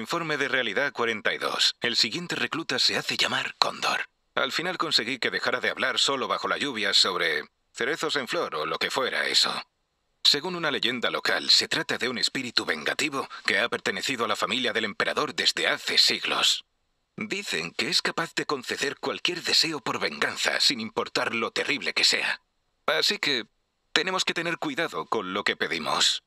Informe de Realidad 42. El siguiente recluta se hace llamar Cóndor. Al final conseguí que dejara de hablar solo bajo la lluvia sobre cerezos en flor o lo que fuera eso. Según una leyenda local, se trata de un espíritu vengativo que ha pertenecido a la familia del emperador desde hace siglos. Dicen que es capaz de conceder cualquier deseo por venganza, sin importar lo terrible que sea. Así que tenemos que tener cuidado con lo que pedimos.